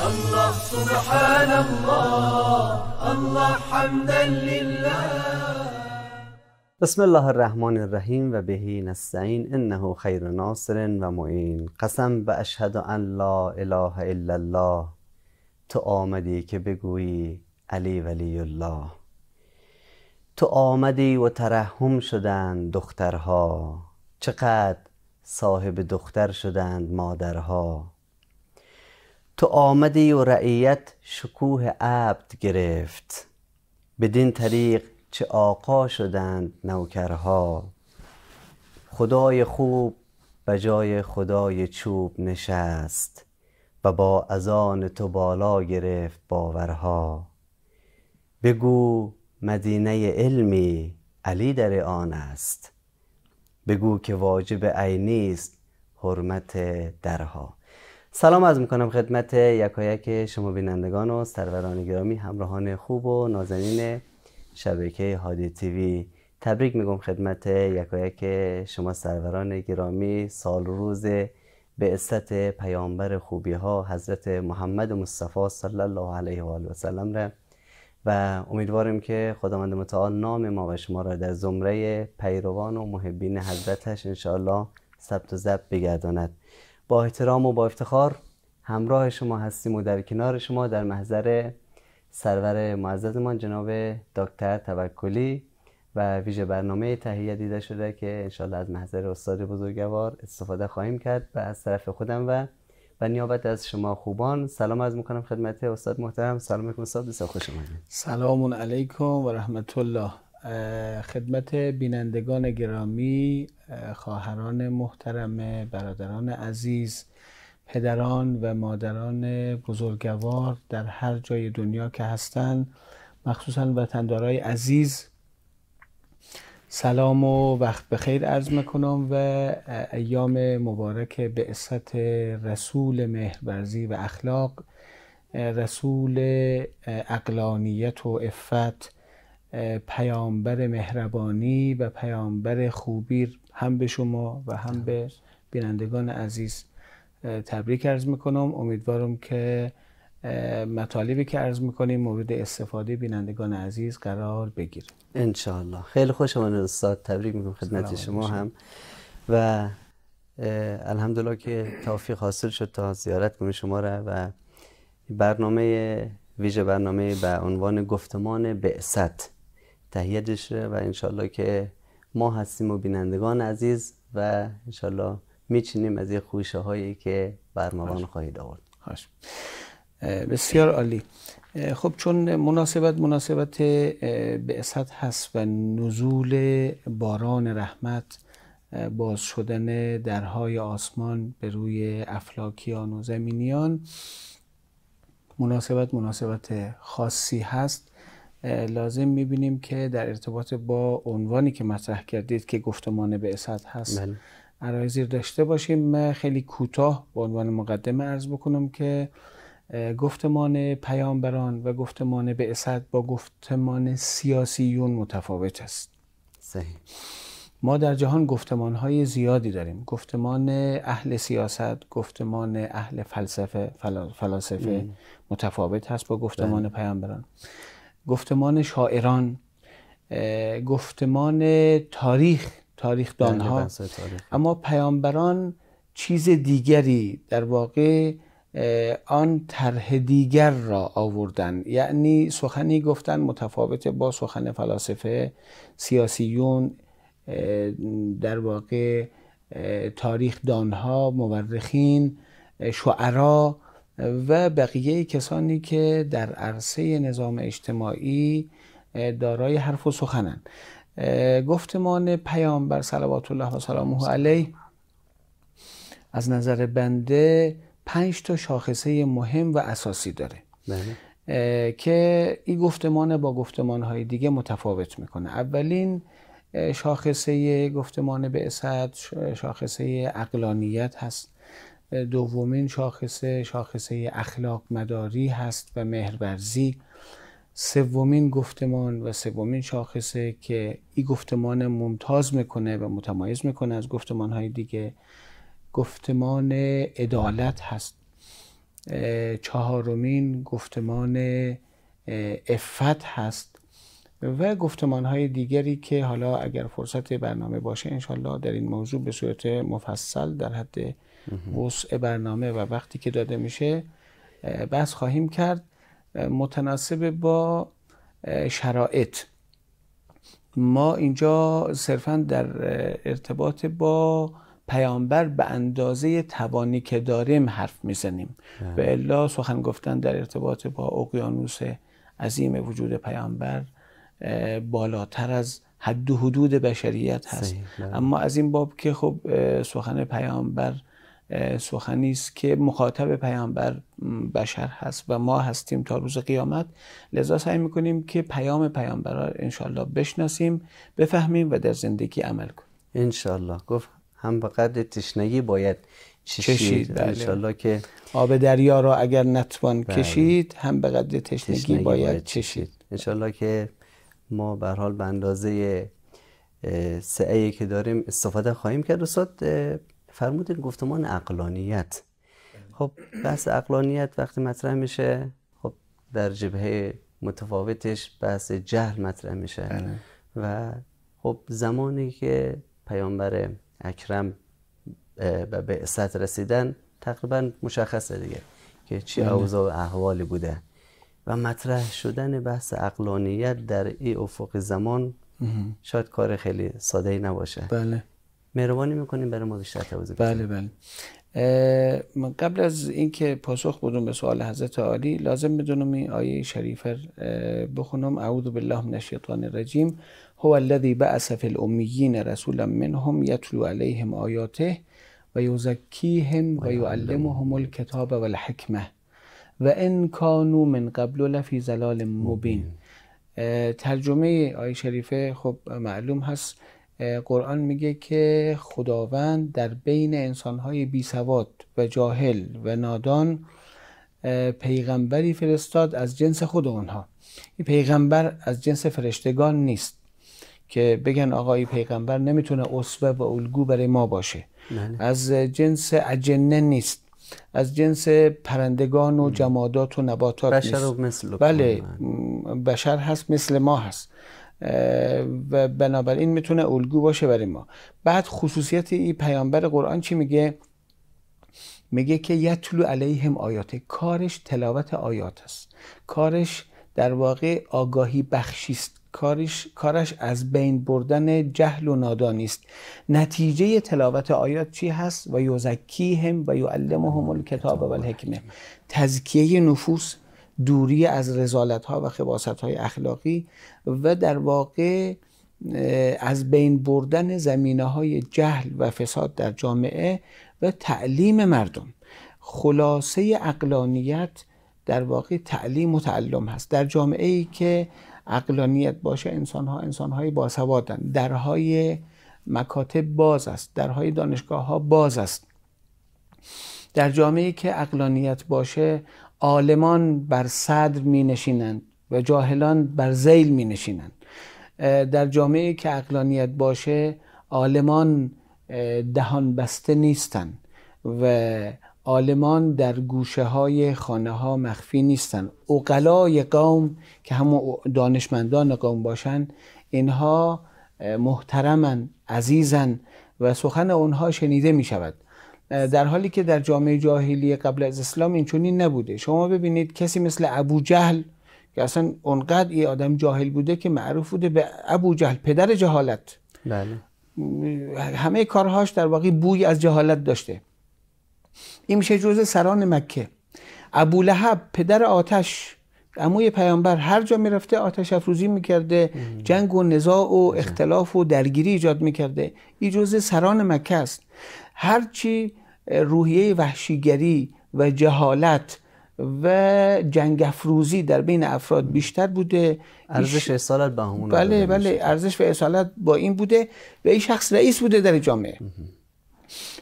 الله سبحان الله الله حمدا لله بسم الله الرحمن الرحیم و بهی نستعین انه خیر ناصر و معین قسم به اشهد ان لا اله الا الله تو آمدی که بگویی علی ولی الله تو آمدی و ترحم شدند دخترها چقدر صاحب دختر شدند مادرها تو آمدی و رعیت شکوه عبد گرفت بدین طریق چه آقا شدند نوکرها خدای خوب به جای خدای چوب نشست و با ازان تو بالا گرفت باورها بگو مدینه علمی علی در آن است بگو که واجب عینی است حرمت درها سلام از میکنم خدمت یکایک شما بینندگان و سروران گرامی همراهان خوب و نازنین شبکه هادی تیوی تبریک میگم خدمت یکایک شما سروران گرامی سال روز به عزت پیامبر خوبی ها حضرت محمد مصطفی صلی الله علیه و آله و سلم و امیدواریم که خداوند متعال نام ما و شما را در زمره پیروان و محبین حضرتش انشاءالله ثبت و ضبط بگرداند با احترام و با افتخار همراه شما هستیم و در کنار شما در محضر سرور معززمان جناب دکتر توکلی و ویژه برنامه تهیه دیده شده که انشالله از محضر استاد بزرگوار استفاده خواهیم کرد و از طرف خودم و و نیابت از شما خوبان سلام از میکنم خدمت استاد محترم سلام علیکم استاد بسیار خوش آمدید سلام علیکم و رحمت الله خدمت بینندگان گرامی خواهران محترم برادران عزیز پدران و مادران بزرگوار در هر جای دنیا که هستند مخصوصا وطندارای عزیز سلام و وقت بخیر عرض میکنم و ایام مبارک به اصطه رسول مهربرزی و اخلاق رسول اقلانیت و افت پیامبر مهربانی و پیامبر خوبی هم به شما و هم به بینندگان عزیز تبریک عرض میکنم امیدوارم که مطالبی که عرض میکنیم مورد استفاده بینندگان عزیز قرار بگیره انشاءالله خیلی خوش آمان استاد تبریک میکنم خدمت شما هم و الحمدلله که توفیق حاصل شد تا زیارت کنیم شما را و برنامه ویژه برنامه به عنوان گفتمان بعثت تهیه و انشالله که ما هستیم و بینندگان عزیز و انشالله میچینیم از یه خوشه هایی که برموان خواهید آورد بسیار عالی خب چون مناسبت مناسبت اسد هست و نزول باران رحمت باز شدن درهای آسمان به روی افلاکیان و زمینیان مناسبت مناسبت خاصی هست لازم میبینیم که در ارتباط با عنوانی که مطرح کردید که گفتمان به اسد هست زیر بله. داشته باشیم من خیلی کوتاه به عنوان مقدمه عرض بکنم که گفتمان پیامبران و گفتمان به اسد با گفتمان سیاسیون متفاوت است صحیح ما در جهان گفتمان های زیادی داریم گفتمان اهل سیاست گفتمان اهل فلسفه فلاسفه متفاوت هست با گفتمان بله. پیامبران گفتمان شاعران گفتمان تاریخ تاریخ بله، دانها اما پیامبران چیز دیگری در واقع آن طرح دیگر را آوردن یعنی سخنی گفتن متفاوت با سخن فلاسفه سیاسیون در واقع تاریخ دانها مورخین شعرا و بقیه کسانی که در عرصه نظام اجتماعی دارای حرف و سخنن گفتمان پیامبر صلوات الله و سلامه علیه از نظر بنده پنج تا شاخصه مهم و اساسی داره بله. که این گفتمان با گفتمان دیگه متفاوت میکنه اولین شاخصه گفتمان به اسد شاخصه اقلانیت هست دومین شاخصه شاخصه اخلاق مداری هست و مهرورزی سومین گفتمان و سومین شاخصه که این گفتمان ممتاز میکنه و متمایز میکنه از گفتمان های دیگه گفتمان عدالت هست چهارمین گفتمان افت هست و گفتمان های دیگری که حالا اگر فرصت برنامه باشه انشالله در این موضوع به صورت مفصل در حد وسع برنامه و وقتی که داده میشه بحث خواهیم کرد متناسب با شرایط ما اینجا صرفا در ارتباط با پیامبر به اندازه توانی که داریم حرف میزنیم بله. به الا سخن گفتن در ارتباط با اقیانوس عظیم وجود پیامبر بالاتر از حد و حدود بشریت هست بله. اما از این باب که خب سخن پیامبر سخنی است که مخاطب پیامبر بشر هست و ما هستیم تا روز قیامت لذا سعی میکنیم که پیام پیامبر را انشالله بشناسیم بفهمیم و در زندگی عمل کنیم انشالله گفت هم به قدر تشنگی باید چشید, چشید بله. انشالله که آب دریا را اگر نتوان بله. کشید هم به قدر تشنگی, تشنگی باید, باید, چشید انشالله که ما به حال به اندازه سعی که داریم استفاده خواهیم کرد و استاد فرمودید گفتمان اقلانیت خب بحث اقلانیت وقتی مطرح میشه خب در جبهه متفاوتش بحث جهل مطرح میشه بله. و خب زمانی که پیامبر اکرم به بعثت رسیدن تقریبا مشخصه دیگه که چی بله. اوضاع و احوالی بوده و مطرح شدن بحث اقلانیت در این افق زمان شاید کار خیلی ساده ای نباشه بله مهربانی میکنیم برای ما بیشتر توضیح بله بله قبل از اینکه پاسخ بدون به سوال حضرت عالی لازم بدونم این آیه شریفه بخونم اعوذ بالله من الشیطان الرجیم هو الذی بعث فی الامیین رسولا منهم یتلو علیهم آیاته و یزکیهم و یعلمهم و والحکمه و ان کانو من قبل لفی زلال مبین ترجمه آیه شریفه خب معلوم هست قرآن میگه که خداوند در بین انسانهای بی سواد و جاهل و نادان پیغمبری فرستاد از جنس خود اونها این پیغمبر از جنس فرشتگان نیست که بگن آقای پیغمبر نمیتونه اسوه و الگو برای ما باشه بله. از جنس اجنه نیست از جنس پرندگان و جمادات و نباتات بشر نیست. مثل بله بشر هست مثل ما هست و بنابراین میتونه الگو باشه برای ما بعد خصوصیت این پیامبر قرآن چی میگه میگه که یتلو علیهم آیاته کارش تلاوت آیات است کارش در واقع آگاهی بخشی است کارش کارش از بین بردن جهل و نادانی است نتیجه تلاوت آیات چی هست و یزکیهم و یعلمهم الکتاب و تزکیه نفوس دوری از رزالت ها و خباست های اخلاقی و در واقع از بین بردن زمینه های جهل و فساد در جامعه و تعلیم مردم خلاصه اقلانیت در واقع تعلیم و تعلم هست در جامعه ای که اقلانیت باشه انسان ها انسان های باسوادن درهای مکاتب باز است درهای دانشگاه ها باز است در جامعه که اقلانیت باشه عالمان بر صدر می نشینند و جاهلان بر زیل می نشینند در جامعه که اقلانیت باشه عالمان دهان بسته نیستند و عالمان در گوشه های خانه ها مخفی نیستند. اقلای قوم که همون دانشمندان قوم باشند اینها محترمن عزیزن و سخن اونها شنیده می شود در حالی که در جامعه جاهلی قبل از اسلام این چونی نبوده شما ببینید کسی مثل ابو جهل که اصلا اونقدر یه آدم جاهل بوده که معروف بوده به ابو جهل پدر جهالت بله. همه کارهاش در واقع بوی از جهالت داشته این میشه جزء سران مکه ابو لحب پدر آتش عموی پیامبر هر جا میرفته آتش افروزی میکرده جنگ و نزاع و اختلاف و درگیری ایجاد میکرده این جزء سران مکه است هرچی روحیه وحشیگری و جهالت و جنگ افروزی در بین افراد بیشتر بوده ارزش اصالت به همون بله بله ارزش و اصالت با این بوده و این شخص رئیس بوده در جامعه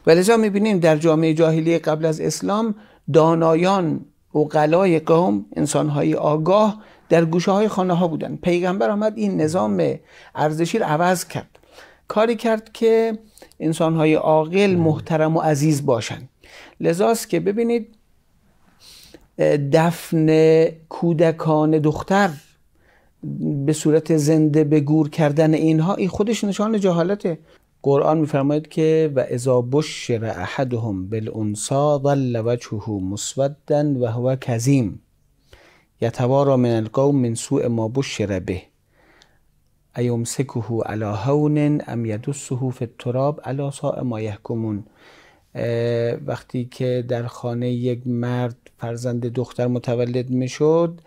و لذا میبینیم در جامعه جاهلی قبل از اسلام دانایان و قلای قوم انسانهای آگاه در گوشه های خانه ها بودن پیغمبر آمد این نظام ارزشی رو عوض کرد کاری کرد که های عاقل محترم و عزیز باشند لذاست که ببینید دفن کودکان دختر به صورت زنده به گور کردن اینها این خودش نشان جهالته قرآن میفرماید که و اذا بشر احدهم بالانسا ظل وجهه مسودا و هو کظیم یتوارا من القوم من سوء ما بشر به ایمسکه علی هون ام یدسه فی التراب علی ساء ما یحکمون وقتی که در خانه یک مرد فرزند دختر متولد میشد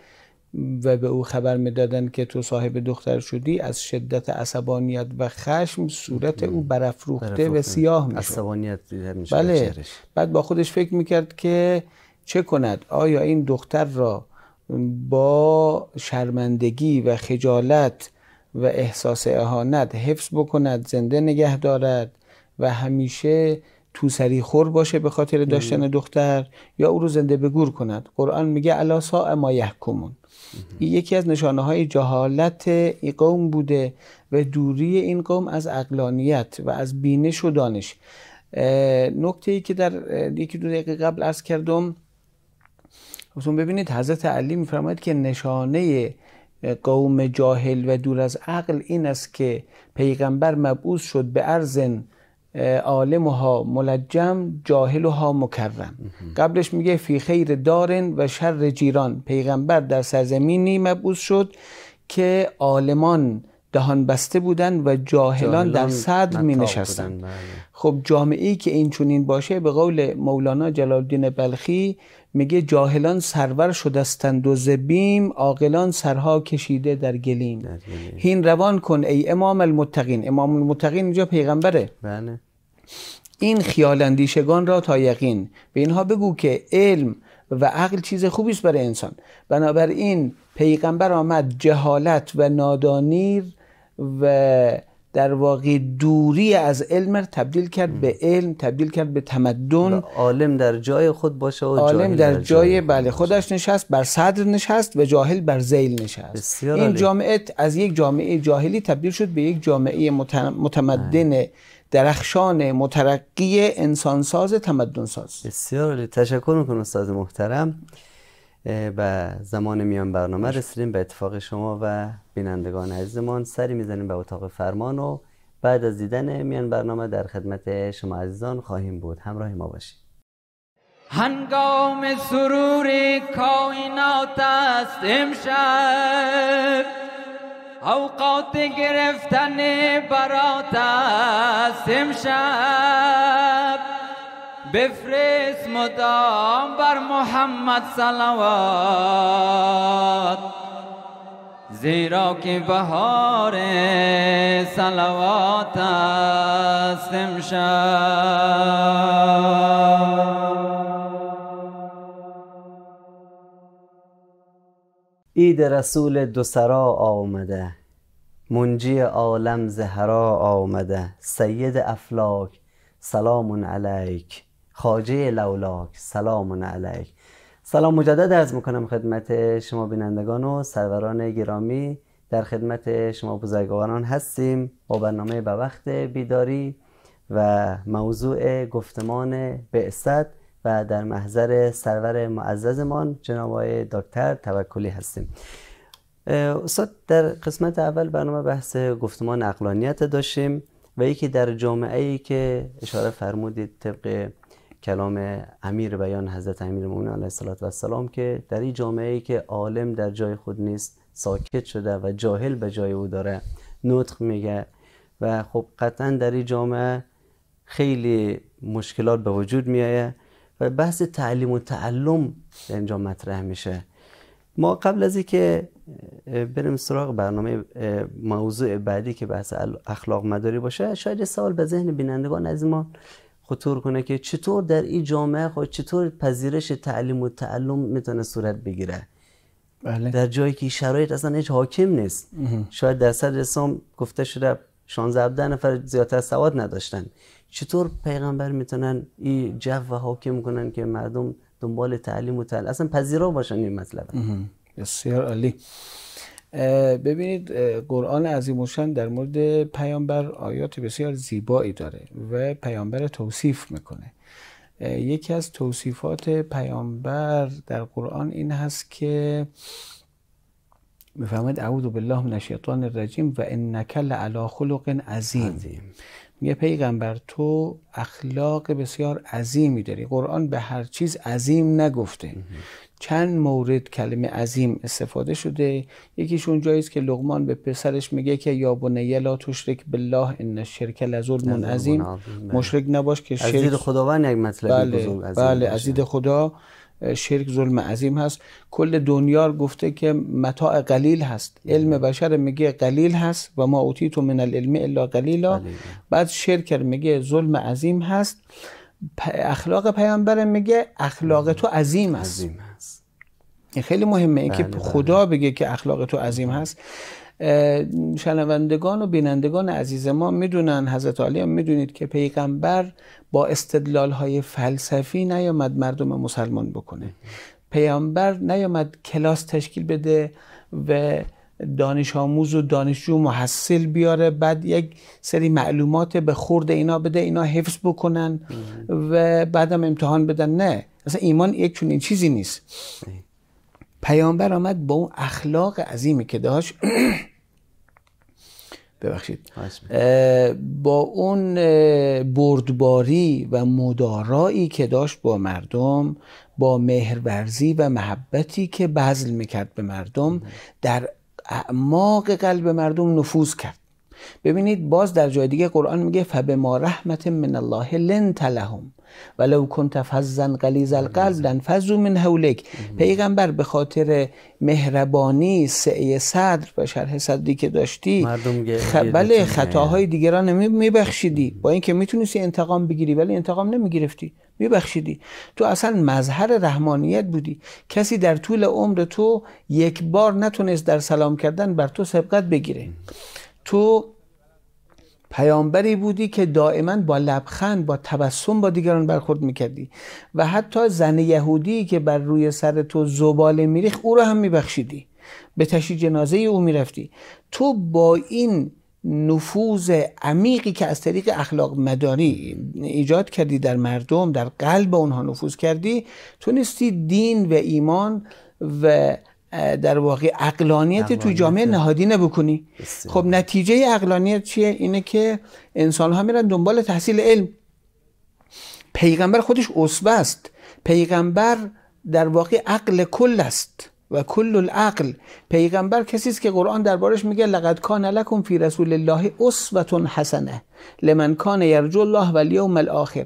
و به او خبر میدادند که تو صاحب دختر شدی از شدت عصبانیت و خشم صورت او برافروخته و سیاه میشد عصبانیت بله بعد با خودش فکر میکرد که چه کند آیا این دختر را با شرمندگی و خجالت و احساس اهانت حفظ بکند زنده نگه دارد و همیشه تو سری خور باشه به خاطر داشتن دختر یا او رو زنده به گور کند قرآن میگه الا سا ما یحکمون یکی از نشانه های جهالت این قوم بوده و دوری این قوم از اقلانیت و از بینش و دانش نکته ای که در یکی دو دقیقه قبل از کردم ببینید حضرت علی میفرماید که نشانه قوم جاهل و دور از عقل این است که پیغمبر مبعوث شد به ارزن عالمها ملجم جاهلها مکرم قبلش میگه فی خیر دارن و شر جیران پیغمبر در سرزمینی مبعوث شد که عالمان دهان بسته بودن و جاهلان در صدر می نشستند. بله. خب جامعه ای که این چونین باشه به قول مولانا جلال الدین بلخی میگه جاهلان سرور شدستند و زبیم عاقلان سرها کشیده در گلیم هین روان کن ای امام المتقین امام المتقین اینجا پیغمبره بله. این خیال اندیشگان را تا یقین به اینها بگو که علم و عقل چیز خوبی است برای انسان بنابراین پیغمبر آمد جهالت و نادانیر و در واقع دوری از علم را تبدیل کرد به علم تبدیل کرد به تمدن عالم در جای خود باشه و عالم در, جای بله خودش نشست بر صدر نشست و جاهل بر زیل نشست این جامعه از یک جامعه جاهلی تبدیل شد به یک جامعه متمدن بله. درخشان مترقی انسانساز تمدنساز بسیار تشکر میکنم استاد محترم به زمان میان برنامه رسیدیم به اتفاق شما و بینندگان عزیزمان سری میزنیم به اتاق فرمان و بعد از دیدن میان برنامه در خدمت شما عزیزان خواهیم بود همراه ما باشید هنگام سرور کائنات است امشب اوقات گرفتن برات است امشب بفرست مدام بر محمد صلوات زیرا که بهار صلوات است اید رسول دو سرا آمده منجی عالم زهرا آمده سید افلاک سلام علیک خاجه لولاک سلام علیک سلام مجدد از میکنم خدمت شما بینندگان و سروران گرامی در خدمت شما بزرگواران هستیم با برنامه به وقت بیداری و موضوع گفتمان بعثت و در محضر سرور معززمان جناب دکتر توکلی هستیم استاد در قسمت اول برنامه بحث گفتمان اقلانیت داشتیم و یکی در جامعه ای که اشاره فرمودید طبق کلام امیر بیان حضرت امیر مومن علیه السلام که در این جامعه ای که عالم در جای خود نیست ساکت شده و جاهل به جای او داره نطق میگه و خب قطعا در این جامعه خیلی مشکلات به وجود میایه و بحث تعلیم و تعلم در اینجا مطرح میشه ما قبل از اینکه بریم سراغ برنامه موضوع بعدی که بحث اخلاق مداری باشه شاید سوال به ذهن بینندگان از ما خطور کنه که چطور در این جامعه خود چطور پذیرش تعلیم و تعلم میتونه صورت بگیره بله. در جایی که شرایط اصلا هیچ حاکم نیست شاید در صدر اسلام گفته شده 16 نفر زیادتر سواد نداشتن چطور پیغمبر میتونن این جو و حاکم کنن که مردم دنبال تعلیم و تعلیم اصلا پذیرا باشن این مطلب بسیار عالی ببینید قرآن عظیموشن در مورد پیامبر آیات بسیار زیبایی داره و پیامبر توصیف میکنه یکی از توصیفات پیامبر در قرآن این هست که میفهمید اعوذ بالله من الشیطان الرجیم و انک لعلی خلق عظیم میگه پیغمبر تو اخلاق بسیار عظیمی داری قرآن به هر چیز عظیم نگفته چند مورد کلمه عظیم استفاده شده یکیشون جایی است که لقمان به پسرش میگه که یا بنی لا تشرک بالله ان الشرک لظلم عظیم بله. مشرک نباش که شرک عزیز یک مطلب بله بزرگ عظیم بله عزید خدا شرک ظلم عظیم هست کل دنیا گفته که متاع قلیل هست بله. علم بشر میگه قلیل هست و ما اوتیتو من العلم الا قلیلا بعد شرک میگه ظلم عظیم هست اخلاق پیامبر میگه اخلاق تو عظیم است عظیم هست. خیلی مهمه اینکه که بله، بله. خدا بگه که اخلاق تو عظیم هست شنوندگان و بینندگان عزیز ما میدونن حضرت علی هم میدونید که پیغمبر با استدلال های فلسفی نیامد مردم مسلمان بکنه پیامبر نیامد کلاس تشکیل بده و دانش آموز و دانشجو محصل بیاره بعد یک سری معلومات به خورد اینا بده اینا حفظ بکنن و بعدم امتحان بدن نه اصلا ایمان یک چنین چیزی نیست پیامبر آمد با اون اخلاق عظیمی که داشت ببخشید با اون بردباری و مدارایی که داشت با مردم با مهرورزی و محبتی که بذل میکرد به مردم در اعماق قلب مردم نفوذ کرد ببینید باز در جای دیگه قرآن میگه فبما رحمت من الله لنت لهم ولو کنت فظا غلیظ القلب لنفذوا من حولک پیغمبر به خاطر مهربانی سعی صدر به شرح صدری که داشتی خ... بله خطاهای دیگران میبخشیدی با اینکه میتونستی انتقام بگیری ولی انتقام نمیگرفتی میبخشیدی تو اصلا مظهر رحمانیت بودی کسی در طول عمر تو یک بار نتونست در سلام کردن بر تو سبقت بگیره تو پیامبری بودی که دائما با لبخند با تبسم با دیگران برخورد میکردی و حتی زن یهودی که بر روی سر تو زباله میریخ او را هم میبخشیدی به تشی جنازه او میرفتی تو با این نفوذ عمیقی که از طریق اخلاق مداری ایجاد کردی در مردم در قلب اونها نفوذ کردی تونستی دین و ایمان و در واقع اقلانیت تو جامعه نهادی بکنی خب نتیجه اقلانیت چیه اینه که انسان ها میرن دنبال تحصیل علم پیغمبر خودش اسوه است پیغمبر در واقع عقل کل است و کل العقل پیغمبر کسی است که قرآن دربارش میگه لقد کان لکم فی رسول الله اسوه حسنه لمن کان یرجو الله و الیوم الاخر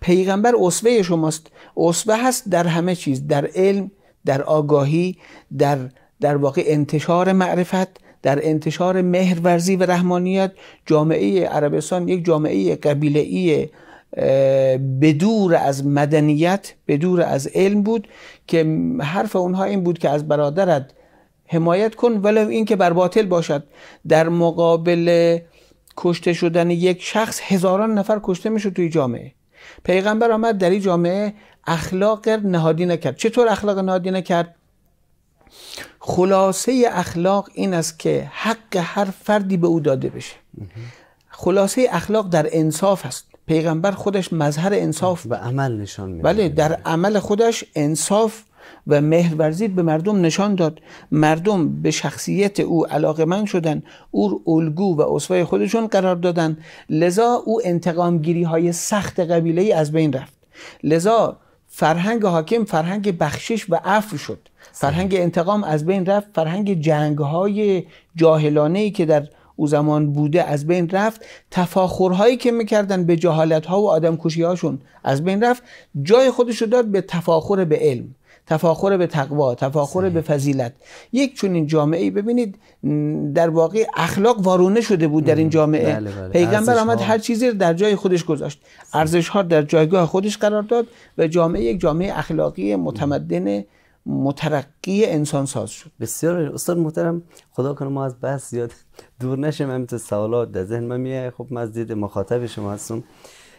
پیغمبر اسوه شماست اسوه هست در همه چیز در علم در آگاهی در در واقع انتشار معرفت در انتشار مهرورزی و رحمانیت جامعه عربستان یک جامعه قبیله ای بدور از مدنیت بدور از علم بود که حرف اونها این بود که از برادرت حمایت کن ولو این که بر باطل باشد در مقابل کشته شدن یک شخص هزاران نفر کشته میشد توی جامعه پیغمبر آمد در این جامعه اخلاق نهادی نکرد چطور اخلاق نهادی نکرد خلاصه اخلاق این است که حق هر فردی به او داده بشه خلاصه اخلاق در انصاف است پیغمبر خودش مظهر انصاف به عمل نشان میده بله در عمل خودش انصاف و مهرورزی به مردم نشان داد مردم به شخصیت او من شدن او الگو و اصفای خودشون قرار دادن لذا او انتقام گیری های سخت قبیله از بین رفت لذا فرهنگ حاکم فرهنگ بخشش و عفو شد فرهنگ انتقام از بین رفت فرهنگ جنگ های جاهلانه ای که در او زمان بوده از بین رفت تفاخرهایی که میکردن به جهالت ها و آدم هاشون از بین رفت جای خودش رو داد به تفاخر به علم تفاخر به تقوا تفاخر به فضیلت یک چون این جامعه ای ببینید در واقع اخلاق وارونه شده بود در این جامعه بله بله. پیغمبر آمد هر چیزی رو در جای خودش گذاشت ارزش ها در جایگاه خودش قرار داد و جامعه یک جامعه اخلاقی متمدن مترقی انسان ساز شد بسیار استاد محترم خدا کنه ما از بحث زیاد دور نشیم تو سوالات در ذهن من میاد خب من از دید مخاطب شما هستم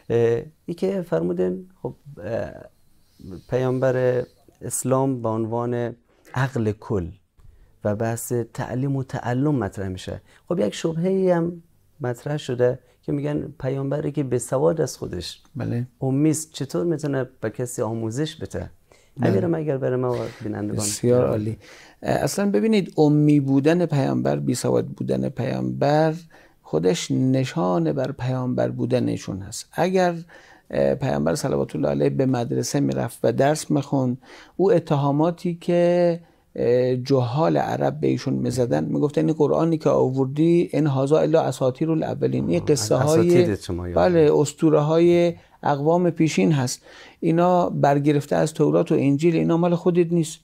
ای که فرمودن خب پیامبر اسلام به عنوان عقل کل و بحث تعلیم و تعلم مطرح میشه خب یک شبهه ای هم مطرح شده که میگن پیامبری که به سواد از خودش بله امیست چطور میتونه به کسی آموزش بده امیرم بله. اگر برای ما بینندگان بسیار عالی اصلا ببینید امی بودن پیامبر بی سواد بودن پیامبر خودش نشانه بر پیامبر بودنشون هست اگر پیامبر صلوات الله علیه به مدرسه میرفت و درس میخوند او اتهاماتی که جهال عرب به ایشون میزدن میگفتن این قرآنی که آوردی این هازا الا اساطیر الاولین این قصه های بله اسطوره های اقوام پیشین هست اینا برگرفته از تورات و انجیل اینا مال خودت نیست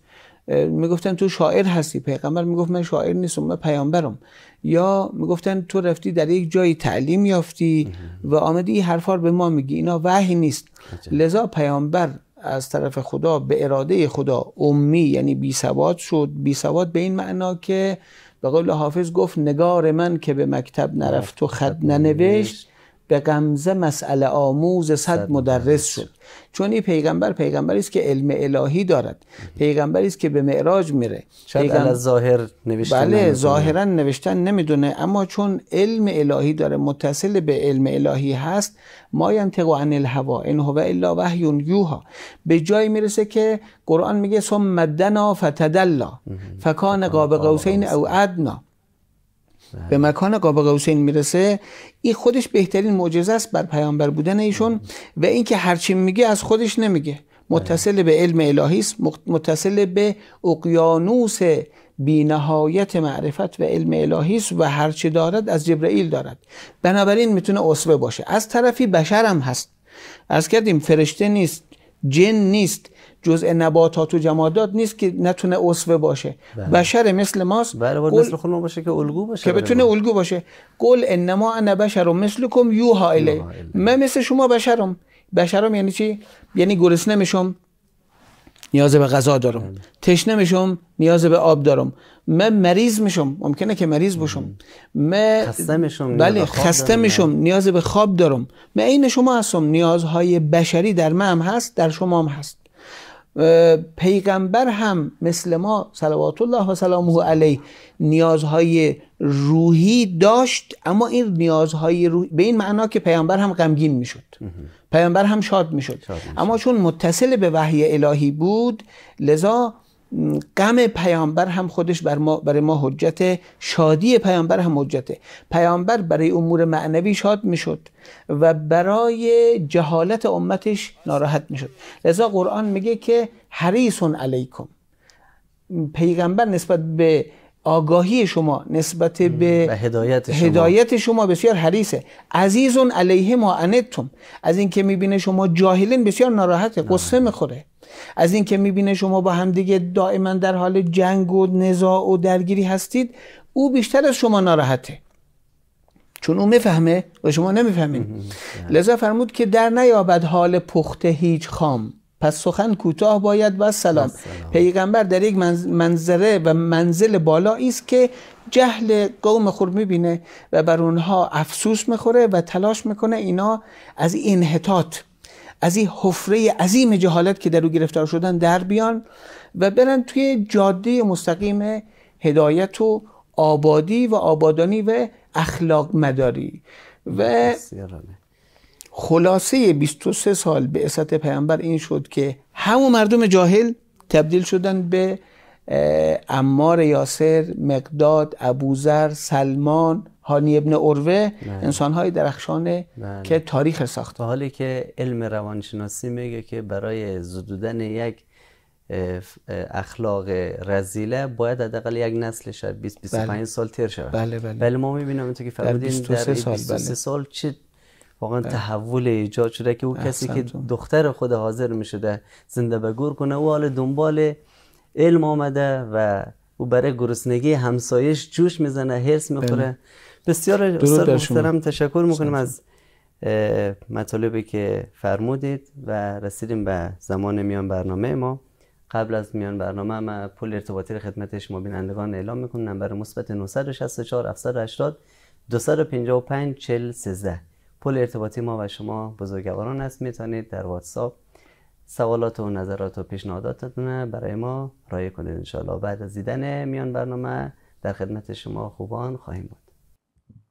میگفتن تو شاعر هستی پیغمبر میگفت من شاعر نیستم من پیامبرم یا میگفتن تو رفتی در یک جایی تعلیم یافتی و آمدی این حرفا به ما میگی اینا وحی نیست لذا پیامبر از طرف خدا به اراده خدا امی یعنی بی سواد شد بی سواد به این معنا که به قول حافظ گفت نگار من که به مکتب نرفت و خط ننوشت به غمزه مسئله آموز صد مدرس شد چون این پیغمبر پیغمبری است که علم الهی دارد پیغمبری است که به معراج میره شاید پیغم... ظاهر نوشتن بله ظاهرا نوشتن نمیدونه اما چون علم الهی داره متصل به علم الهی هست ما ینطق عن الهوا ان هو الا وحی یوها به جای میرسه که قرآن میگه ثم دنا فتدلا فکان قاب قوسین او ادنا به بله. مکان قاب قوسین میرسه این خودش بهترین معجزه است بر پیامبر بودن ایشون و اینکه هرچی میگه از خودش نمیگه بله. متصل به علم الهی است متصل به اقیانوس بینهایت معرفت و علم الهی است و هرچی دارد از جبرئیل دارد بنابراین میتونه اسوه باشه از طرفی بشرم هست از کردیم فرشته نیست جن نیست جزء نباتات و جمادات نیست که نتونه عصوه باشه بله. بشر مثل ماست بله مثل باشه که الگو باشه که بله. بتونه الگو باشه گل انما انا بشر مثلکم یوها الی من مثل شما بشرم بشرم یعنی چی یعنی گرسنه میشم نیاز به غذا دارم بله. تشنه میشم نیاز به آب دارم من مریض میشم ممکنه که مریض باشم من خسته میشم بله خسته میشم نیاز به خواب دارم من عین شما هستم نیازهای بشری در من هم هست در شما هم هست پیغمبر هم مثل ما صلوات الله و سلامه علیه نیازهای روحی داشت اما این نیازهای روحی به این معنا که پیغمبر هم غمگین میشد پیامبر هم شاد میشد می اما چون متصل به وحی الهی بود لذا غم پیامبر هم خودش بر ما برای ما حجت شادی پیامبر هم حجته پیامبر برای امور معنوی شاد میشد و برای جهالت امتش ناراحت میشد لذا قرآن میگه که حریصون علیکم پیغمبر نسبت به آگاهی شما نسبت به هدایت شما. هدایت شما بسیار حریصه عزیزون علیه ما انتم از اینکه میبینه شما جاهلین بسیار ناراحته قصه میخوره از اینکه میبینه شما با همدیگه دائما در حال جنگ و نزاع و درگیری هستید او بیشتر از شما ناراحته چون او میفهمه و شما نمیفهمین لذا فرمود که در نیابد حال پخته هیچ خام پس سخن کوتاه باید و سلام. پیغمبر در یک منظره و منزل بالا است که جهل قوم خور میبینه و بر اونها افسوس میخوره و تلاش میکنه اینا از این انحطاط از این حفره عظیم جهالت که در او گرفتار شدن در بیان و برن توی جاده مستقیم هدایت و آبادی و آبادانی و اخلاق مداری و خلاصه 23 سال به اسط پیامبر این شد که همون مردم جاهل تبدیل شدن به امار یاسر مقداد ابوذر سلمان هانی ابن اروه انسانهای درخشانه که تاریخ ساخت حالی که علم روانشناسی میگه که برای زدودن یک اخلاق رزیله باید حداقل یک نسل شد 20 25 بله. سال تر شد بله بله, بله ما میبینم اینطور که فرمودین در 23 سال, سال چه واقعا تحول ایجاد شده که او کسی که دختر خود حاضر می شده زنده به کنه او حال دنبال علم آمده و او برای گرسنگی همسایش جوش میزنه هرس بله. میخوره بسیار استاد محترم تشکر میکنم از مطالبی که فرمودید و رسیدیم به زمان میان برنامه ما قبل از میان برنامه ما پول ارتباطی خدمت شما بینندگان اعلام میکنم نمبر مثبت 964 780 255 413 پل ارتباطی ما و شما بزرگواران است میتونید در واتساپ سوالات و نظرات و پیشنهاداتتون برای ما رای کنید انشاءالله بعد از دیدن میان برنامه در خدمت شما خوبان خواهیم بود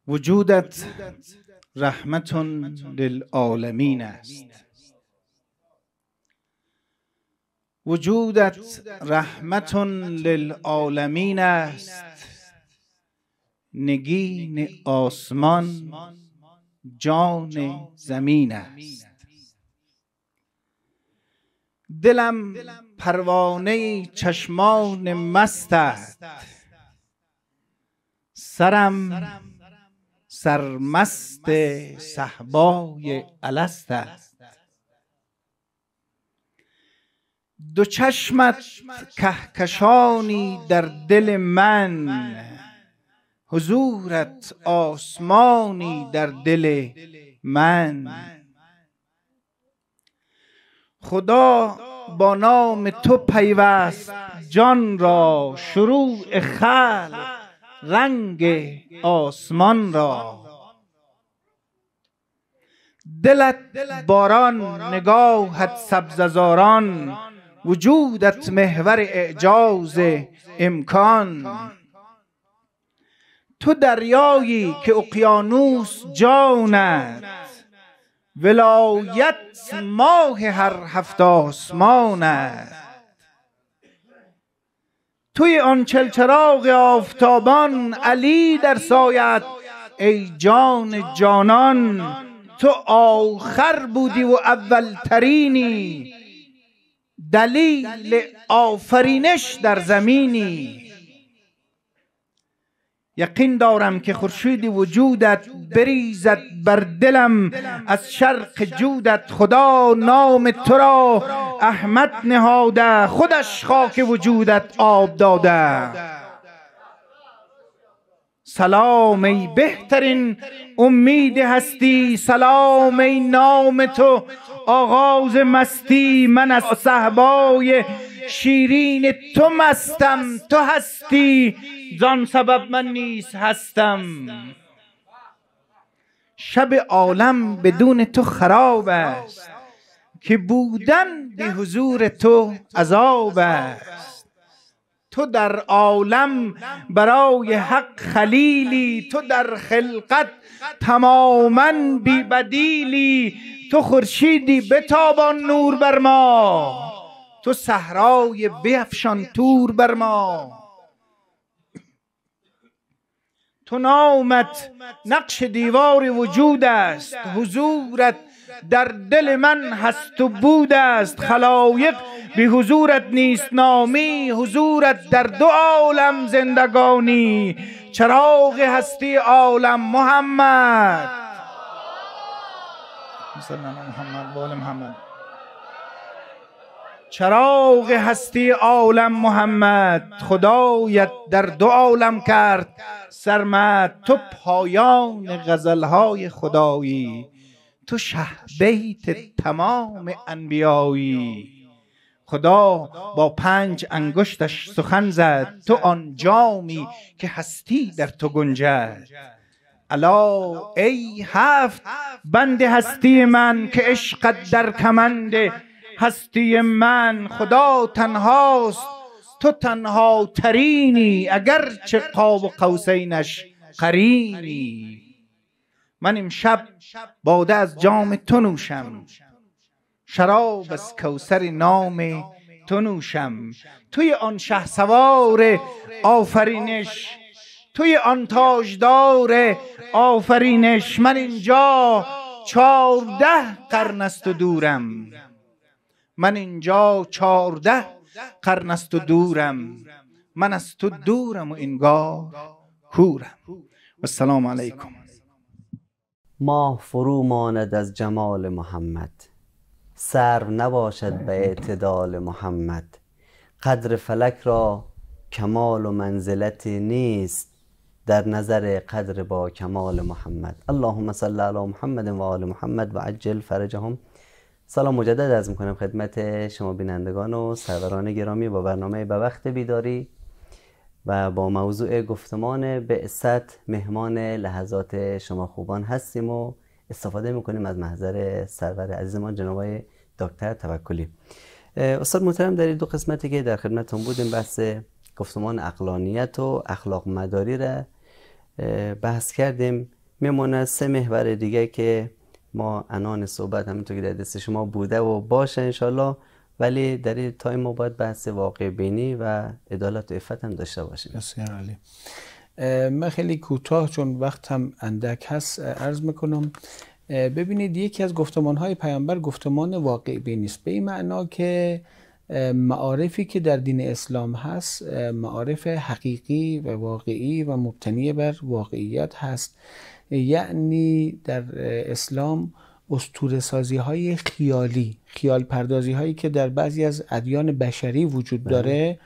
وجودت رحمت للعالمین است وجودت رحمت للعالمین است نگین آسمان جان زمین است دلم پروانه چشمان مست است سرم سرمست صحبای الست است دو چشمت کهکشانی در دل من حضورت آسمانی در دل من خدا با نام تو پیوست جان را شروع خل رنگ آسمان را دلت باران نگاهت سبززاران وجودت محور اعجاز امکان تو دریایی که اقیانوس جانت ولایت ماه هر هفت است. توی آن چلچراغ آفتابان علی در سایت ای جان جانان تو آخر بودی و اولترینی، ترینی دلیل آفرینش در زمینی یقین دارم که خورشید وجودت بریزد بر دلم از شرق جودت خدا نام تو را احمد نهاده خودش خاک وجودت آب داده سلام ای بهترین امید هستی سلام ای نام تو آغاز مستی من از صحبای شیرین تو مستم تو هستی زان سبب من نیست هستم شب عالم بدون تو خراب است که بودن به حضور تو عذاب است تو در عالم برای حق خلیلی تو در خلقت تماما بی بدیلی تو خورشیدی بتابان نور بر ما تو صحرای بیفشان تور بر ما تو نامت نقش دیوار وجود است حضورت در دل من هست و بود است خلایق به حضورت نیست نامی حضورت در دو عالم زندگانی چراغ هستی عالم محمد صلی محمد و محمد چراغ هستی عالم محمد خدایت در دو عالم کرد سرمد تو پایان غزلهای خدایی تو شه بیت تمام انبیایی خدا با پنج انگشتش سخن زد تو آن جامی که هستی در تو گنجد الا ای هفت بند هستی من که عشقت در کمنده هستی من خدا تنهاست تو تنها ترینی اگر چه قاب و قوسینش قرینی من شب باده از جام تو نوشم شراب از کوسر نام تو نوشم توی آن شه سوار آفرینش توی آن تاجدار آفرینش من اینجا چارده قرنست و دورم من اینجا چارده قرن از و دورم من از تو دورم و اینگاه کورم و السلام علیکم ماه فرو ماند از جمال محمد سر نباشد به اعتدال محمد قدر فلک را کمال و منزلت نیست در نظر قدر با کمال محمد اللهم صل علی محمد و آل محمد و عجل فرجهم سلام مجدد از میکنم خدمت شما بینندگان و سروران گرامی با برنامه به وقت بیداری و با موضوع گفتمان به ست مهمان لحظات شما خوبان هستیم و استفاده میکنیم از محضر سرور عزیزمان جناب دکتر توکلی استاد محترم در دو قسمتی که در خدمتتون بودیم بحث گفتمان اقلانیت و اخلاق مداری را بحث کردیم میمونه سه محور دیگه که ما انان صحبت همینطور که در دست شما بوده و باشه انشالله ولی در این تایم ما باید بحث واقع بینی و عدالت و افت هم داشته باشیم بسیار عالی من خیلی کوتاه چون وقت هم اندک هست عرض میکنم ببینید یکی از گفتمان های پیامبر گفتمان واقع بینی است به این معنا که معارفی که در دین اسلام هست معارف حقیقی و واقعی و مبتنی بر واقعیت هست یعنی در اسلام استور های خیالی خیال پردازی هایی که در بعضی از ادیان بشری وجود بله. داره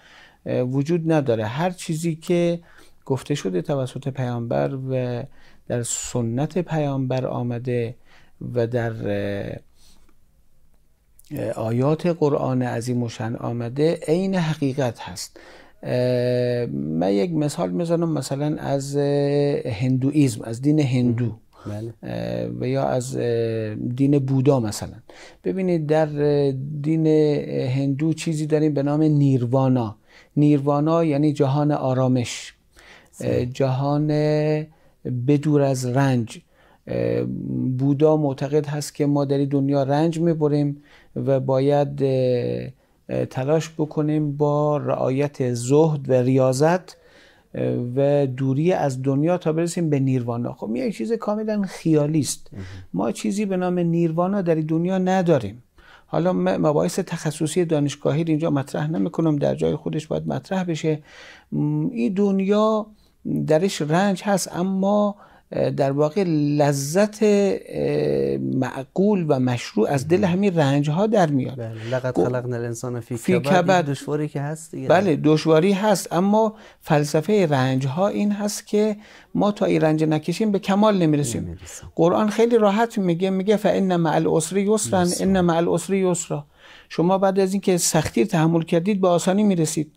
وجود نداره هر چیزی که گفته شده توسط پیامبر و در سنت پیامبر آمده و در آیات قرآن عظیم و شن آمده عین حقیقت هست من یک مثال میزنم مثلا از هندویزم از دین هندو بله. و یا از دین بودا مثلا ببینید در دین هندو چیزی داریم به نام نیروانا نیروانا یعنی جهان آرامش جهان بدور از رنج بودا معتقد هست که ما در دنیا رنج میبریم و باید تلاش بکنیم با رعایت زهد و ریاضت و دوری از دنیا تا برسیم به نیروانا خب یه چیز کاملا خیالی است ما چیزی به نام نیروانا در دنیا نداریم حالا مباحث تخصصی دانشگاهی اینجا مطرح نمیکنم در جای خودش باید مطرح بشه این دنیا درش رنج هست اما در واقع لذت معقول و مشروع از دل همین رنج ها در میاد بله، لقد خب، خلقنا الانسان فی, فی کبد دشواری که هست دیگه بله دشواری هست اما فلسفه رنج ها این هست که ما تا این رنج نکشیم به کمال نمیرسیم قرآن خیلی راحت میگه میگه فان مع العسر یسرا ان مع العسر یسرا شما بعد از اینکه سختی تحمل کردید به آسانی میرسید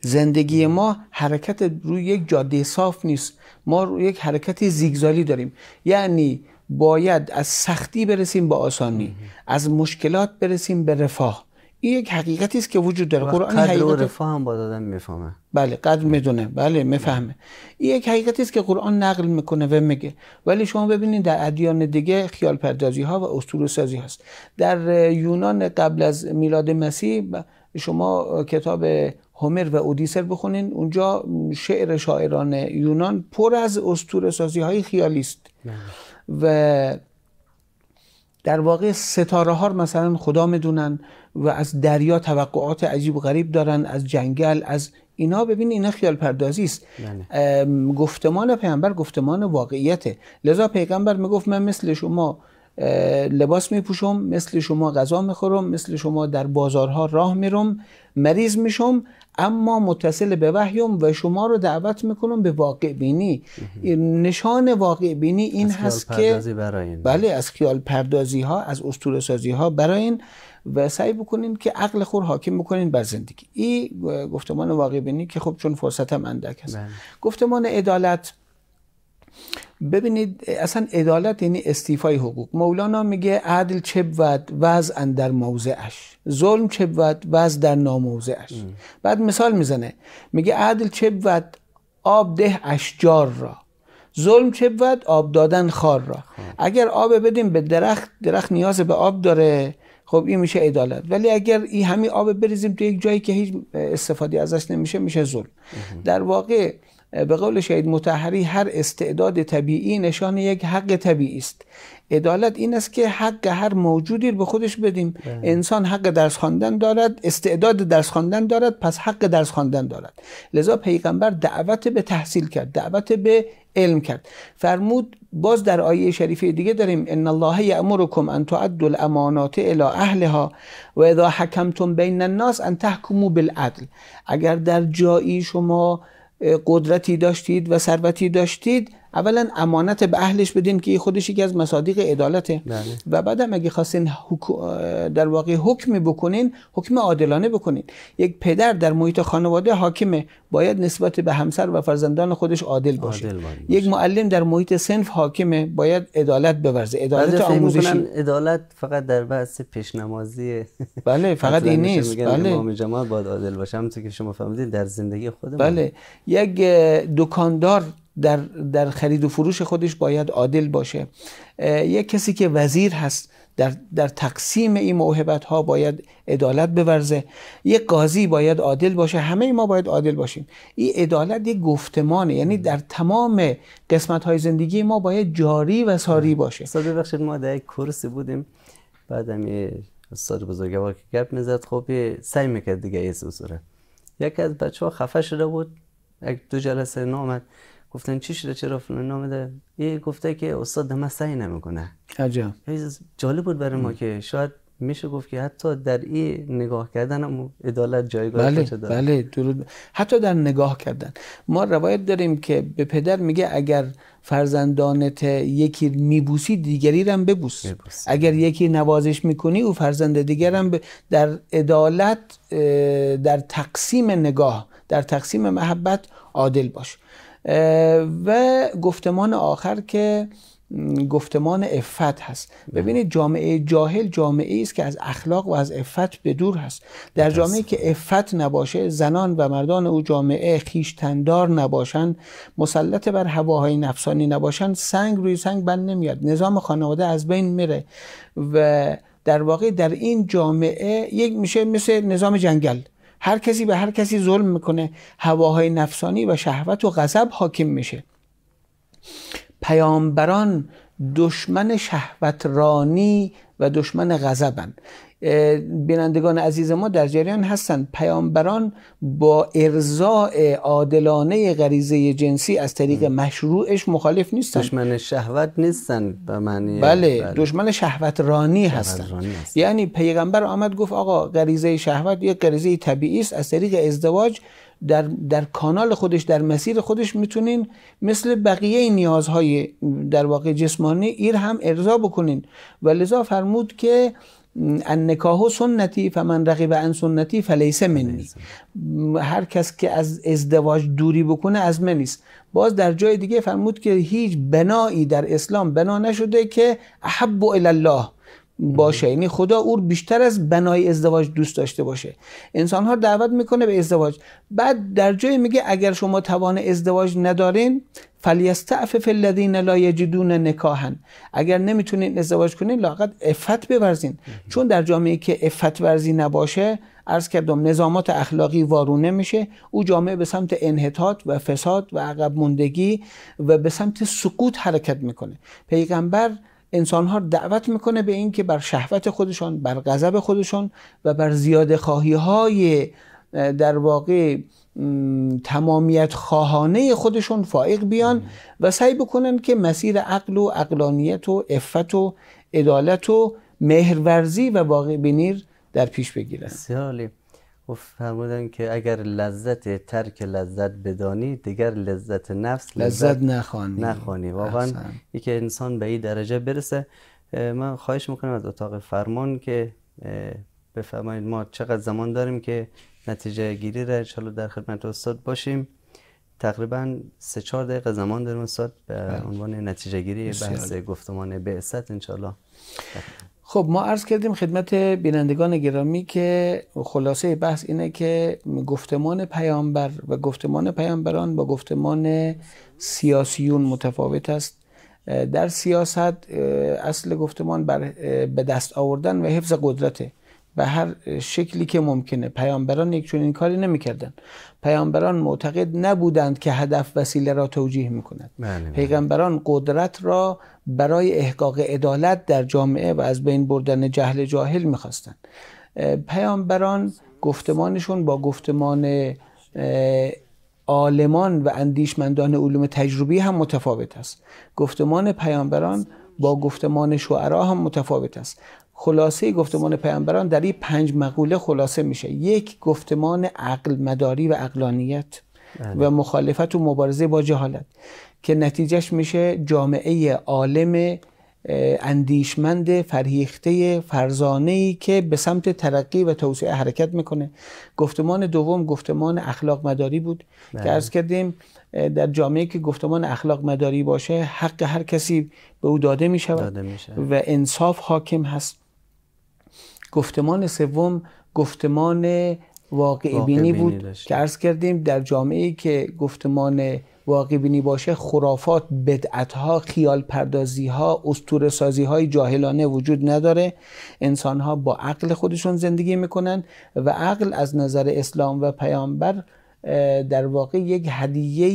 زندگی ما حرکت روی یک جاده صاف نیست ما روی یک حرکت زیگزالی داریم یعنی باید از سختی برسیم به آسانی از مشکلات برسیم به رفاه این یک حقیقتی است که وجود داره قرآن قدر و رفاه هم با دادن میفهمه بله قدر میدونه بله میفهمه این یک حقیقتی است که قرآن نقل میکنه و میگه ولی شما ببینید در ادیان دیگه خیال پردازی ها و اسطوره سازی هست در یونان قبل از میلاد مسیح شما کتاب هومر و اودیسر بخونین اونجا شعر شاعران یونان پر از استور سازی های خیالی است بله. و در واقع ستاره ها مثلا خدا میدونن و از دریا توقعات عجیب و غریب دارن از جنگل از اینا ببین اینا خیال پردازی است بله. گفتمان پیامبر گفتمان واقعیته لذا پیغمبر میگفت من مثل شما لباس میپوشم مثل شما غذا میخورم مثل شما در بازارها راه میرم مریض میشم اما متصل به وحیم و شما رو دعوت میکنم به واقع بینی نشان واقع بینی این هست که بله از خیال پردازی ها از استور سازی ها براین و سعی بکنین که عقل خور حاکم بکنین بر زندگی این گفتمان واقع بینی که خب چون فرصت هم اندک هست بله. گفتمان عدالت ببینید اصلا عدالت یعنی استیفای حقوق مولانا میگه عدل چه بود وضع در موضعش ظلم چه بود وضع در ناموضعش بعد مثال میزنه میگه عدل چه بود آب ده اشجار را ظلم چه بود آب دادن خار را خب. اگر آب بدیم به درخت درخت نیاز به آب داره خب این میشه عدالت ولی اگر این همین آب بریزیم تو یک جایی که هیچ استفاده ازش نمیشه میشه ظلم در واقع به قول شهید متحری هر استعداد طبیعی نشان یک حق طبیعی است عدالت این است که حق هر موجودی رو به خودش بدیم بله. انسان حق درس خواندن دارد استعداد درس خواندن دارد پس حق درس خواندن دارد لذا پیغمبر دعوت به تحصیل کرد دعوت به علم کرد فرمود باز در آیه شریفه دیگه داریم ان الله یامرکم ان تعدوا الامانات الی اهلها و اذا حکمتم بین الناس ان تحکموا بالعدل اگر در جایی شما قدرتی داشتید و ثروتی داشتید اولا امانت به اهلش بدین که خودش یکی از مصادیق عدالته بله. و بعدم اگه خواستین در واقع حکم بکنین حکم عادلانه بکنین یک پدر در محیط خانواده حاکمه باید نسبت به همسر و فرزندان خودش عادل باشه, یک معلم در محیط سنف حاکمه باید عدالت بورزه عدالت آموزشی عدالت فقط در بحث پیشنمازی بله فقط این نیست بله امام جماعت باید عادل باشه همونطور که شما فهمیدید در زندگی خودمون بله یک دکاندار در, در خرید و فروش خودش باید عادل باشه یک کسی که وزیر هست در, در تقسیم این موهبت ها باید عدالت بورزه یک قاضی باید عادل باشه همه ما باید عادل باشیم این عدالت یک گفتمانه یعنی در تمام قسمت های زندگی ما باید جاری و ساری باشه استاد بخشید ما در یک کورس بودیم هم استاد بزرگوار که گپ میزد خب سعی میکرد دیگه یه یک از بچه ها خفه شده بود یک دو جلسه نامد گفتن چی شده چرا فلان نامه داره یه گفته که استاد ما سعی نمیکنه عجب جالب بود برای ما که شاید میشه گفت که حتی در این نگاه کردن هم عدالت جایگاه بله، داره بله درود حتی در نگاه کردن ما روایت داریم که به پدر میگه اگر فرزندانت یکی میبوسی دیگری رم ببوس ببوس. اگر یکی نوازش میکنی او فرزند دیگرم ب... در ادالت در تقسیم نگاه در تقسیم محبت عادل باش و گفتمان آخر که گفتمان افت هست ببینید جامعه جاهل جامعه است که از اخلاق و از افت به دور هست در جامعه که افت نباشه زنان و مردان او جامعه خیشتندار نباشند مسلط بر هواهای نفسانی نباشند سنگ روی سنگ بند نمیاد نظام خانواده از بین میره و در واقع در این جامعه یک میشه مثل نظام جنگل هر کسی به هر کسی ظلم میکنه هواهای نفسانی و شهوت و غضب حاکم میشه پیامبران دشمن شهوترانی و دشمن غضبن بینندگان عزیز ما در جریان هستند پیامبران با ارزا عادلانه غریزه جنسی از طریق مشروعش مخالف نیستن دشمن شهوت نیستن به معنی بله, بله. دشمن شهوت رانی هستن. هستن یعنی پیغمبر آمد گفت آقا غریزه شهوت یک غریزه طبیعی است از طریق ازدواج در, در کانال خودش در مسیر خودش میتونین مثل بقیه نیازهای در واقع جسمانی ایر هم ارضا بکنین و لذا فرمود که النکاح سنتی فمن رقیب عن سنتی فلیس منی هر کس که از ازدواج دوری بکنه از من نیست باز در جای دیگه فرمود که هیچ بنایی در اسلام بنا نشده که احب الی الله باشه یعنی خدا او بیشتر از بنای ازدواج دوست داشته باشه انسان ها دعوت میکنه به ازدواج بعد در جای میگه اگر شما توان ازدواج ندارین فلیستعفف الذین لا یجدون نکاهن. اگر نمیتونین ازدواج کنین لاقت افت بورزین چون در جامعه که افت ورزی نباشه عرض کردم نظامات اخلاقی وارونه میشه او جامعه به سمت انحطاط و فساد و عقب موندگی و به سمت سقوط حرکت میکنه پیغمبر انسانها دعوت میکنه به این که بر شهوت خودشان بر غضب خودشان و بر زیاد خواهی های در واقع تمامیت خواهانه خودشون فائق بیان و سعی بکنن که مسیر عقل و عقلانیت و افت و عدالت و مهرورزی و واقع بینیر در پیش بگیرن سیالی و فرمودن که اگر لذت ترک لذت بدانی دیگر لذت نفس لذت, لذت نخوانی واقعا یکی انسان به این درجه برسه من خواهش میکنم از اتاق فرمان که بفرمایید ما چقدر زمان داریم که نتیجه گیری را انشالله در خدمت استاد باشیم تقریبا سه چهار دقیقه زمان داریم استاد به بله. عنوان نتیجه گیری بحث گفتمان بعثت انشاءالله خب ما عرض کردیم خدمت بینندگان گرامی که خلاصه بحث اینه که گفتمان پیامبر و گفتمان پیامبران با گفتمان سیاسیون متفاوت است در سیاست اصل گفتمان بر به دست آوردن و حفظ قدرته به هر شکلی که ممکنه پیامبران یک چنین کاری نمیکردن پیامبران معتقد نبودند که هدف وسیله را توجیه میکند بله، بله. پیغمبران قدرت را برای احقاق عدالت در جامعه و از بین بردن جهل جاهل میخواستند پیامبران گفتمانشون با گفتمان عالمان و اندیشمندان علوم تجربی هم متفاوت است گفتمان پیامبران با گفتمان شعرا هم متفاوت است خلاصه گفتمان پیامبران در این پنج مقوله خلاصه میشه یک گفتمان عقل مداری و عقلانیت بله. و مخالفت و مبارزه با جهالت که نتیجهش میشه جامعه عالم اندیشمند فرهیخته فرزانه ای که به سمت ترقی و توسعه حرکت میکنه گفتمان دوم گفتمان اخلاق مداری بود نه. که بله. عرض کردیم در جامعه که گفتمان اخلاق مداری باشه حق هر کسی به او داده داده می و انصاف حاکم هست گفتمان سوم گفتمان واقعی بینی بود که عرض کردیم در جامعه که گفتمان واقع بینی باشه خرافات بدعت ها خیال پردازی ها استور سازی های جاهلانه وجود نداره انسان ها با عقل خودشون زندگی میکنن و عقل از نظر اسلام و پیامبر در واقع یک هدیه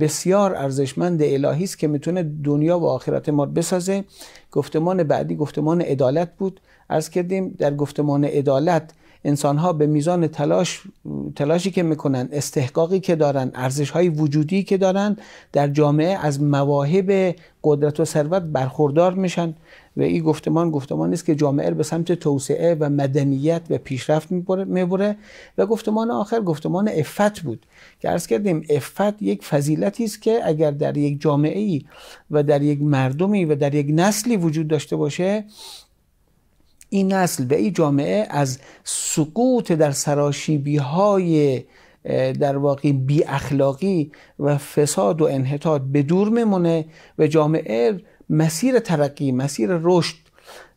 بسیار ارزشمند الهی است که میتونه دنیا و آخرت ما بسازه گفتمان بعدی گفتمان عدالت بود ارز کردیم در گفتمان عدالت انسان ها به میزان تلاش تلاشی که میکنن استحقاقی که دارن ارزش های وجودی که دارن در جامعه از مواهب قدرت و ثروت برخوردار میشن و این گفتمان گفتمان است که جامعه به سمت توسعه و مدنیت و پیشرفت میبره و گفتمان آخر گفتمان افت بود که ارز کردیم افت یک فضیلتی است که اگر در یک جامعه ای و در یک مردمی و در یک نسلی وجود داشته باشه این نسل و این جامعه از سقوط در سراشیبی های در واقع بی اخلاقی و فساد و انحطاط به دور میمونه و جامعه مسیر ترقی مسیر رشد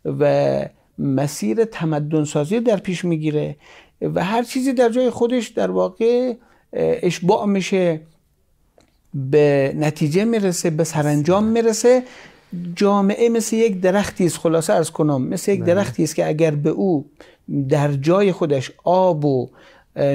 و مسیر تمدنسازی در پیش میگیره و هر چیزی در جای خودش در واقع اشباع میشه به نتیجه میرسه به سرانجام میرسه جامعه مثل یک درختی است خلاصه ارز کنم مثل یک بله. درختی است که اگر به او در جای خودش آب و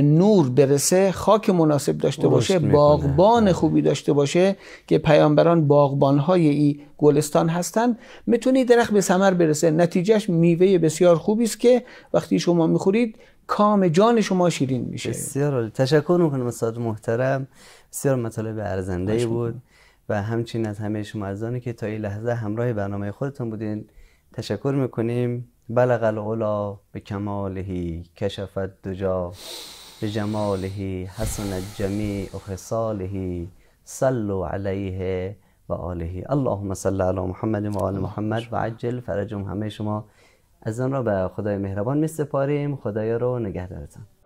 نور برسه خاک مناسب داشته باشه باغبان بله. خوبی داشته باشه که پیامبران باغبان ای گلستان هستند میتونی درخت به ثمر برسه نتیجهش میوه بسیار خوبی است که وقتی شما میخورید کام جان شما شیرین میشه بسیار تشکر میکنم استاد محترم بسیار مطالب ارزنده بود و همچنین از همه شما عزیزانی که تا این لحظه همراه برنامه خودتون بودین تشکر میکنیم بلغ العلا به کمالهی کشفت دجا به جمالهی حسن جمیع خصالهی صلو علیه و آلهی اللهم صل علی محمد و آل محمد و عجل فرجم همه شما از آن را به خدای مهربان می سپاریم خدای رو نگهدارتان